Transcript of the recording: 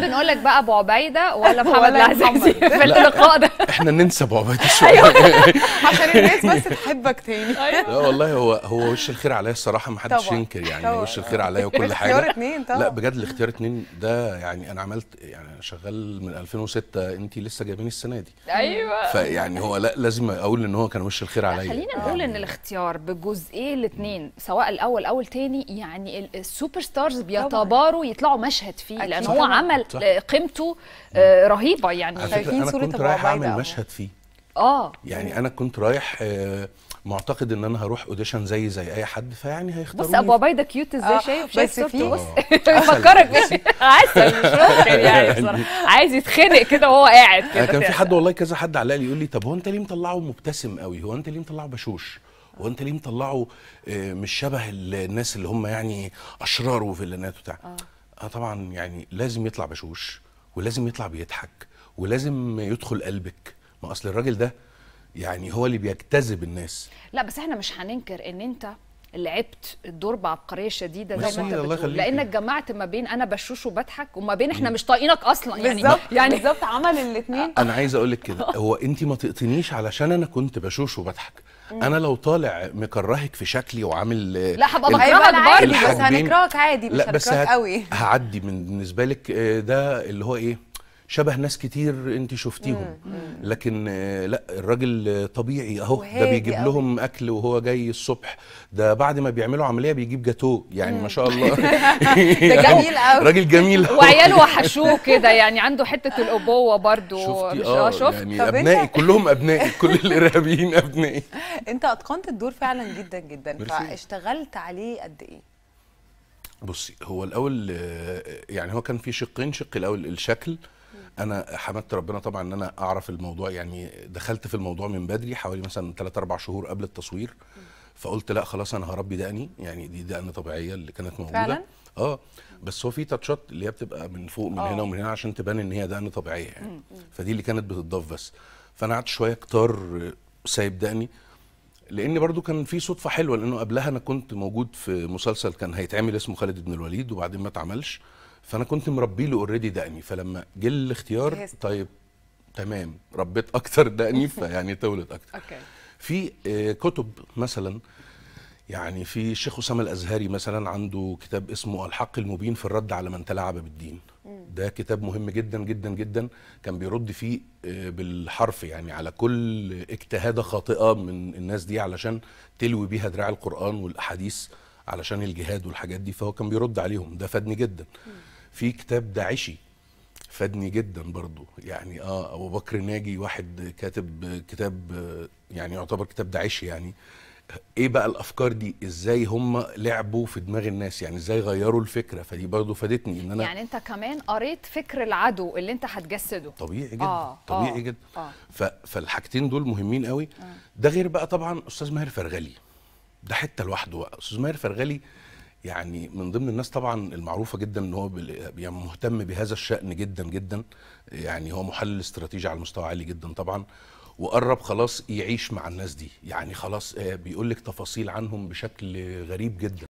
تحب نقول لك بقى ابو عبيده ولا محمد العزيزي في اللقاء ده احنا ننسى ابو عبيده شويه أيوه. عشان الناس بس تحبك تاني أيوه. لا والله هو هو وش الخير عليا الصراحه ما حدش ينكر يعني وش الخير عليا وكل حاجه اختيار اتنين طبعا لا بجد الاختيار اتنين ده يعني انا عملت يعني انا شغال من 2006 انت لسه جايبيني السنه دي ايوه فيعني هو لا لازم اقول ان هو كان وش الخير عليا خلينا يعني نقول ان الاختيار بجزئيه الاثنين سواء الاول او الثاني يعني السوبر ستارز بيتباروا يطلعوا مشهد فيه لان هو عمل صح. قيمته آه، رهيبه يعني شايفين صوره كنت رايح اعمل مشهد فيه اه يعني انا كنت رايح آه، معتقد ان انا هروح اوديشن زي زي اي حد فيعني هيختاروني بص ابو عبيده كيوت ازاي آه، شايف شايف صورته بص بيفكرك عسل مش يعني بصراحه يعني يعني. عايز يتخنق كده وهو قاعد كده كان في حد والله كذا حد علق لي يقول لي طب هو انت ليه مطلعه مبتسم قوي هو انت ليه مطلعه بشوش هو انت ليه مطلعه مش شبه الناس اللي هم يعني اشرار وفيلانات وبتاع آه. اه طبعا يعني لازم يطلع بشوش ولازم يطلع بيضحك ولازم يدخل قلبك ما اصل الراجل ده يعني هو اللي بيجتذب الناس لا بس احنا مش هننكر ان انت لعبت الدور بعبقريه شديده زي ما انت بتقول لانك جمعت ما بين انا بشوش وبضحك وما بين احنا مش طايقينك اصلا يعني بالزبط. يعني بالظبط عمل الاثنين انا عايز اقول لك كده هو انت ما تقطنيش علشان انا كنت بشوش وبضحك انا لو طالع مكرهك في شكلي وعامل لا هبقى بكرهك أيوة، برضه بس هنكرهك عادي مش هنكرهك قوي هعدي من بالنسبه لك آه، ده اللي هو ايه شبه ناس كتير انت شفتيهم لكن آه، لا الراجل طبيعي اهو ده بيجيب لهم اكل وهو جاي الصبح ده بعد ما بيعملوا عمليه بيجيب جاتوه يعني ما شاء الله ده جميل يعني قوي راجل جميل وعياله وحشوه كده يعني عنده حته الابوه برضو شفتي مش اه, آه، شفت يعني ابنائي كلهم ابنائي كل الارهابيين ابنائي انت اتقنت الدور فعلا جدا جدا فاشتغلت عليه قد ايه بصي هو الاول يعني هو كان في شقين شق الاول الشكل انا حمدت ربنا طبعا ان انا اعرف الموضوع يعني دخلت في الموضوع من بدري حوالي مثلا 3 4 شهور قبل التصوير فقلت لا خلاص انا هربي دقني يعني دي دقن طبيعيه اللي كانت موجوده فعلا؟ اه بس هو في تاتشات اللي هي بتبقى من فوق من أوه. هنا آه. ومن هنا عشان تبان ان هي دقن طبيعيه يعني فدي اللي كانت بتضاف بس فانا قعدت شويه كتار سايب دقني لان برضو كان في صدفه حلوه لانه قبلها انا كنت موجود في مسلسل كان هيتعمل اسمه خالد بن الوليد وبعدين ما اتعملش فانا كنت مربي له اوريدي دقني فلما جه الاختيار طيب تمام ربيت اكتر دقني فيعني تولد اكتر أوكي. في آه، كتب مثلا يعني في الشيخ اسامه الازهري مثلا عنده كتاب اسمه الحق المبين في الرد على من تلاعب بالدين ده كتاب مهم جدا جدا جدا كان بيرد فيه آه، بالحرف يعني على كل اجتهاده خاطئه من الناس دي علشان تلوي بيها دراع القران والاحاديث علشان الجهاد والحاجات دي فهو كان بيرد عليهم ده فادني جدا في كتاب داعشي فادني جدا برضو يعني اه ابو بكر ناجي واحد كاتب كتاب آه، يعني يعتبر كتاب داعشي يعني ايه بقى الافكار دي ازاي هم لعبوا في دماغ الناس يعني ازاي غيروا الفكره فدي برضو فادتني ان انا يعني انت كمان قريت فكر العدو اللي انت هتجسده طبيعي جدا آه طبيعي آه جدا آه فالحاجتين دول مهمين قوي آه. ده غير بقى طبعا استاذ ماهر فرغلي ده حته لوحده بقى استاذ ماهر فرغلي يعني من ضمن الناس طبعا المعروفه جدا ان هو يعني مهتم بهذا الشان جدا جدا يعني هو محلل استراتيجي على مستوى عالي جدا طبعا وقرب خلاص يعيش مع الناس دي يعني خلاص آه، بيقول لك تفاصيل عنهم بشكل غريب جدا